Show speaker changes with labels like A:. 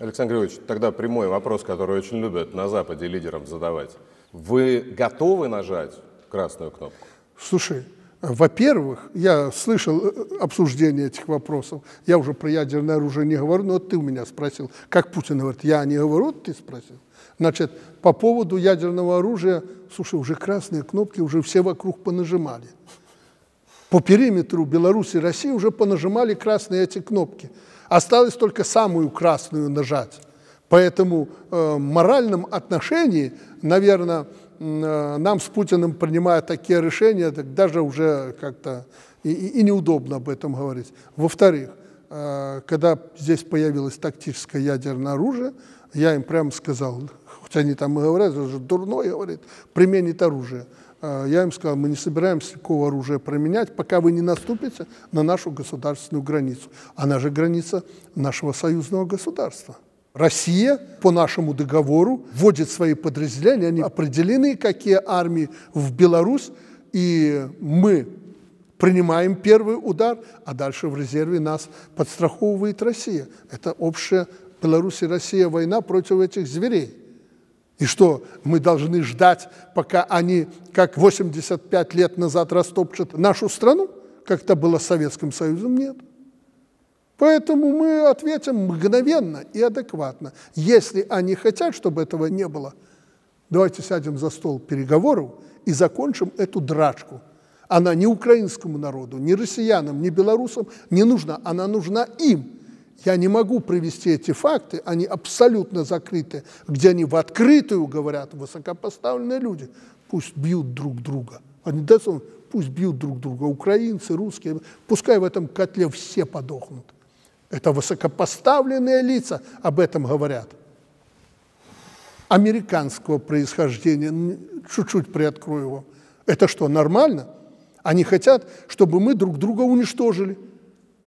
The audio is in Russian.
A: Александр Григорьевич, тогда прямой вопрос, который очень любят на Западе лидерам задавать. Вы готовы нажать красную кнопку? Слушай, во-первых, я слышал э, обсуждение этих вопросов. Я уже про ядерное оружие не говорю, но ты у меня спросил. Как Путин говорит, я не говорю, ты спросил. Значит, по поводу ядерного оружия, слушай, уже красные кнопки уже все вокруг понажимали. По периметру Беларуси и России уже понажимали красные эти кнопки. Осталось только самую красную нажать. Поэтому э, в моральном отношении, наверное, э, нам с Путиным, принимая такие решения, так даже уже как-то и, и неудобно об этом говорить. Во-вторых, э, когда здесь появилось тактическое ядерное оружие, я им прямо сказал, хотя они там и говорят, это же дурное, говорит, применит оружие. А, я им сказал, мы не собираемся такого оружия применять, пока вы не наступите на нашу государственную границу. Она же граница нашего союзного государства. Россия по нашему договору вводит свои подразделения, они определены, какие армии в Беларусь, и мы принимаем первый удар, а дальше в резерве нас подстраховывает Россия. Это общая Беларусь и Россия война против этих зверей. И что мы должны ждать, пока они, как 85 лет назад, растопчут нашу страну, как это было с Советским Союзом? Нет. Поэтому мы ответим мгновенно и адекватно. Если они хотят, чтобы этого не было, давайте сядем за стол переговоров и закончим эту драчку. Она ни украинскому народу, ни россиянам, ни белорусам не нужна, она нужна им – я не могу привести эти факты, они абсолютно закрыты, где они в открытую говорят, высокопоставленные люди, пусть бьют друг друга. Они дают слово, пусть бьют друг друга, украинцы, русские, пускай в этом котле все подохнут. Это высокопоставленные лица об этом говорят. Американского происхождения, чуть-чуть приоткрою его, Это что, нормально? Они хотят, чтобы мы друг друга уничтожили –